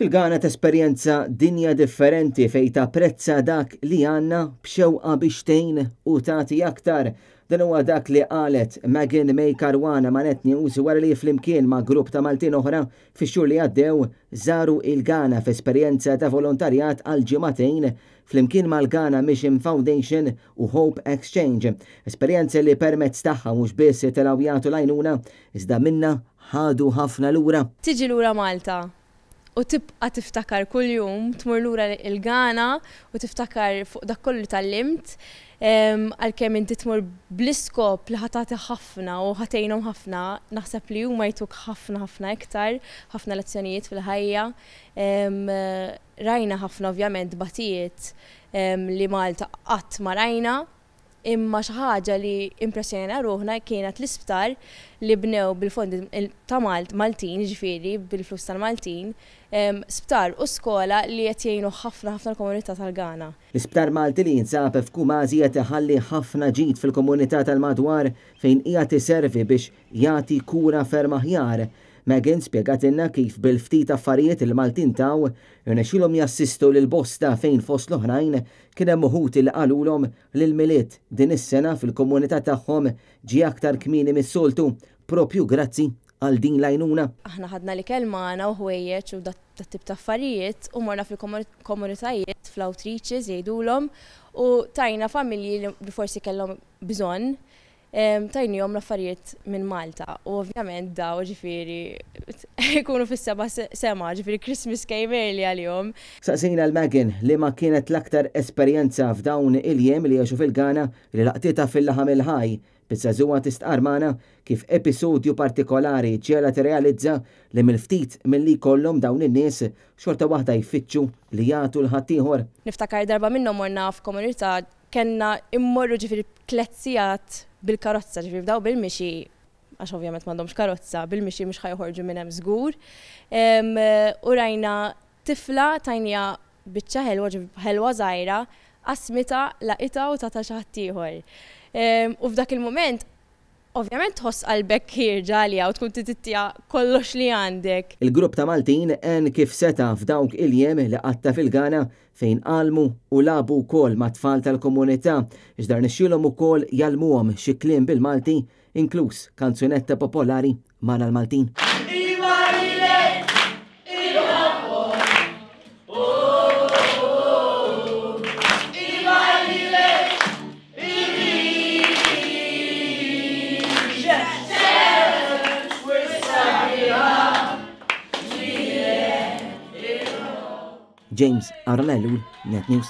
fil t-esperienza dinja differenti fej ta' prezza dak li għanna bxewqa biex u tati aktar. Dan huwa dak li qalet Megan May Karwana ma' net news wara li flimkien ma' grupp ta' Maltin oħra fix-xhur li għaddew żaru il-Ghana f'esperjenza ta' volontarjat għal ġimatejn flimkien mal gana Mission Foundation u Hope Exchange. Esperjenza li permezz tagħha mhux biss telawjatu lajnuna iżda minna ħadu ħafna lura. Tiġi lura Malta u tibqa tiftakar kull jum, tmur lura il-gana u tiftakar fuq dak kollu tal-limt, għal-kem inti tmur bliskop li ħatati ħafna u ħatajnum ħafna, naħseb li huma majtuk ħafna ħafna iktar, ħafna lezzjonijiet fil-ħajja, rajna ħafna ovvjament batijiet li Malta qatt ma rajna, imma xi ħaġa li impressjona ruħna kienet l-isptar li bnew bil-fondi ta' Malt Maltin, ġifiri, bil-flus tal-Maltin, sptar u skola li qed jgħinu ħafna ħafna l-komunità tal gana L-isptar Malti li jinsab fku mażi iħalli ħafna ġid fil-komunità tal-madwar fejn hija tiservi biex jagħti kura ferm aħjar Megan spiegatilna kif bil-ftit affarijiet il-Maltin taw, irnexilhom jassistu lil bosta fejn fost l-oħrajn kien hemm il qalulhom lil miliet din is-sena fil-komunità tagħhom ġie aktar kmini mis-soltu propju grazzi għal din lajnuna. Aħna ħadna li kelmana u ħwejjeġ u dat-tip ta' affarijiet u morna fil-komunitajiet fl-outreaches jgħidulhom u tajna familji li forsi kellhom bżonn tajni jom l-affarijiet minn Malta u ovvjament u ġifiri kunu fis-seba sema ġifiri Christmas came early għal-jom. Saqsina l-Megan li ma kienet l-aktar esperjenza f'dawn il-jem li jaxu fil-Gana li laqtita fil-laħam il-ħaj bizza zuwa tistqar kif episodju partikolari ġela realizza li mil ftit mill-li kollum dawn in-nies xorta waħda jfittxu li jagħtu l-ħaddieħor. Niftakar darba minnhom morna f'komunità kena immorru ġifiri kletzijat bil-karozza ġifiri f'daw bil-mixi għax ovvjament m'għandhomx karozza, bil-mixi mhux ħajħorġu minn hemm żgur. U rajna tifla tajnija biċċa ħelwa ħelwa żgħira la laqita u tata xi ħaddieħor. U f'dak il-mument Ovvjament tħoss qalbek ħirġalja u tkun titittija kollox li għandek. Il-grupp ta' Maltin en kif seta f'dawk il-jem li għatta fil-Gana fejn qalmu u labu kol ma' tfal tal-komunità, iġdar nixxilhom ukoll kol xi kliem bil-Malti, inkluż kanzunetta popolari l maltin James Arlelud, Net News.